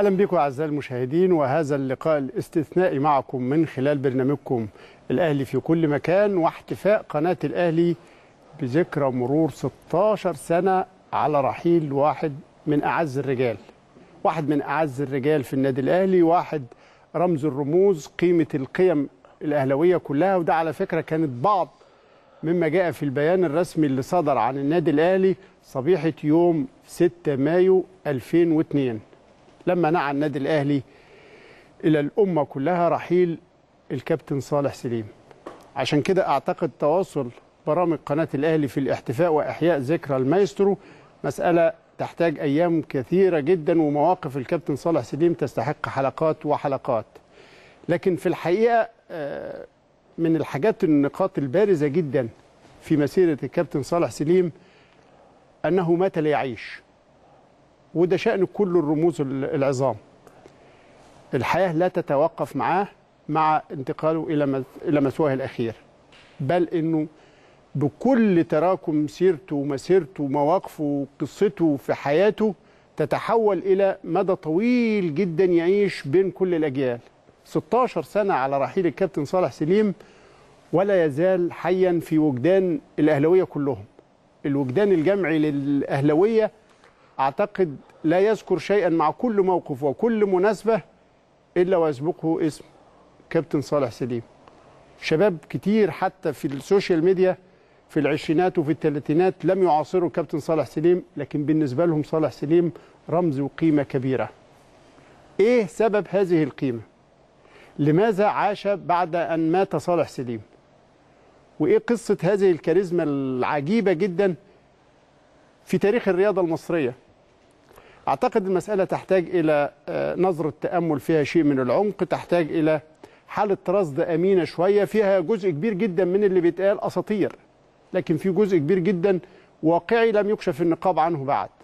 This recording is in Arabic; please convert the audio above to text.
اهلا بكم اعزائي المشاهدين وهذا اللقاء الاستثنائي معكم من خلال برنامجكم الاهلي في كل مكان واحتفاء قناه الاهلي بذكرى مرور 16 سنه على رحيل واحد من اعز الرجال واحد من اعز الرجال في النادي الاهلي واحد رمز الرموز قيمه القيم الاهلاويه كلها وده على فكره كانت بعض مما جاء في البيان الرسمي اللي صدر عن النادي الاهلي صبيحه يوم 6 مايو 2002 لما نعى النادي الاهلي الى الامه كلها رحيل الكابتن صالح سليم عشان كده اعتقد تواصل برامج قناه الاهلي في الاحتفاء واحياء ذكرى المايسترو مساله تحتاج ايام كثيره جدا ومواقف الكابتن صالح سليم تستحق حلقات وحلقات لكن في الحقيقه آه، من الحاجات النقاط البارزه جدا في مسيره الكابتن صالح سليم انه مات ليعيش وده شأن كل الرموز العظام الحياة لا تتوقف معاه مع انتقاله إلى إلى مثواه الأخير بل أنه بكل تراكم سيرته ومسيرته ومواقفه وقصته في حياته تتحول إلى مدى طويل جدا يعيش بين كل الأجيال 16 سنة على رحيل الكابتن صالح سليم ولا يزال حيا في وجدان الأهلوية كلهم الوجدان الجمعي للأهلوية أعتقد لا يذكر شيئا مع كل موقف وكل مناسبة إلا ويسبقه اسم كابتن صالح سليم شباب كتير حتى في السوشيال ميديا في العشرينات وفي الثلاثينات لم يعاصروا كابتن صالح سليم لكن بالنسبة لهم صالح سليم رمز وقيمة كبيرة إيه سبب هذه القيمة؟ لماذا عاش بعد أن مات صالح سليم؟ وإيه قصة هذه الكاريزما العجيبة جدا في تاريخ الرياضة المصرية؟ أعتقد المسألة تحتاج إلى آه، نظرة تأمل فيها شيء من العمق تحتاج إلى حالة رصد أمينة شوية فيها جزء كبير جدا من اللي بيتقال أساطير لكن في جزء كبير جدا واقعي لم يكشف النقاب عنه بعد